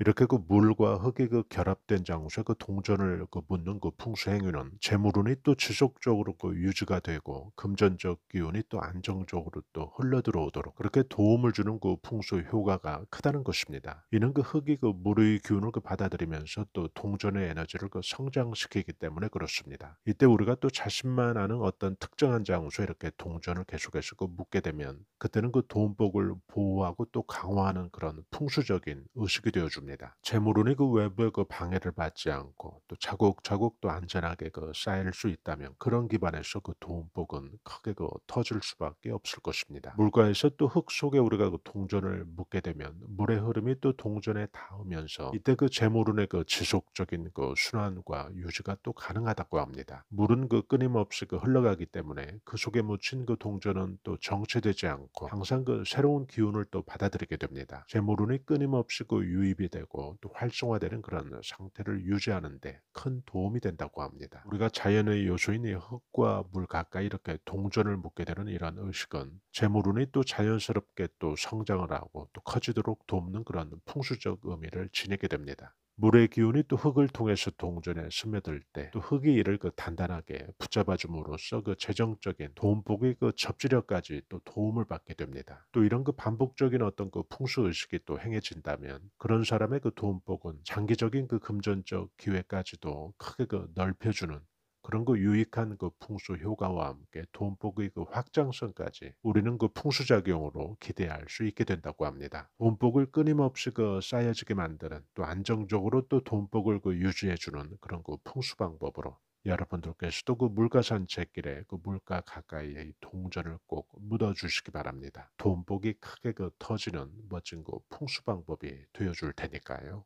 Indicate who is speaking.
Speaker 1: 이렇게 그 물과 흙이 그 결합된 장소에 그 동전을 그 묻는 그 풍수 행위는 재물운이 또 지속적으로 그 유지가 되고 금전적 기운이 또 안정적으로 또 흘러 들어오도록 그렇게 도움을 주는 그 풍수 효과가 크다는 것입니다. 이는 그 흙이 그 물의 기운을 그 받아들이면서 또 동전의 에너지를 그 성장시키기 때문에 그렇습니다. 이때 우리가 또 자신만 아는 어떤 특정한 장소에 이렇게 동전을 계속해서 그 묻게 되면 그때는 그 돈복을 보호하고 또 강화하는 그런 풍수적인 의식이 되어줍니다. 됩니다. 재물은 운그 외부의 그 방해를 받지 않고 또 자국자국 또 안전하게 그 쌓일 수 있다면 그런 기반에서 그 돈복은 크게 그 터질 수밖에 없을 것입니다. 물가에서 또 흙 속에 우리가 그 동전을 묻게 되면 물의 흐름이 또 동전에 닿으면서 이때 그 재물운의 그 지속적인 그 순환과 유지가 또 가능하다고 합니다. 물은 그 끊임없이 그 흘러가기 때문에 그 속에 묻힌 그 동전은 또 정체되지 않고 항상 그 새로운 기운을 또 받아들이게 됩니다. 재물운이 끊임없이 그 유입이 되 되고 또 활성화되는 그런 상태를 유지하는데 큰 도움이 된다고 합니다. 우리가 자연의 요소인 이 흙과 물 가까이 이렇게 동전을 묻게 되는 이러한 의식은 재물운이 또 자연스럽게 또 성장을 하고 또 커지도록 돕는 그런 풍수적 의미를 지니게 됩니다. 물의 기운이 또 흙을 통해서 동전에 스며들 때 또 흙이 이를 그 단단하게 붙잡아 줌으로써 그 재정적인 돈복의 그 접지력까지 또 도움을 받게 됩니다. 또 이런 그 반복적인 어떤 그 풍수 의식이 또 행해진다면 그런 사람의 그 돈복은 장기적인 그 금전적 기회까지도 크게 그 넓혀주는 그런 그 유익한 그 풍수 효과와 함께 돈복의 그 확장성까지 우리는 그 풍수작용으로 기대할 수 있게 된다고 합니다. 돈복을 끊임없이 그 쌓여지게 만드는 또 안정적으로 또 돈복을 그 유지해주는 그런 그 풍수 방법으로 여러분들께서도 그 물가 산책길에 그 물가 가까이에 동전을 꼭 묻어 주시기 바랍니다. 돈복이 크게 그 터지는 멋진 그 풍수 방법이 되어 줄 테니까요.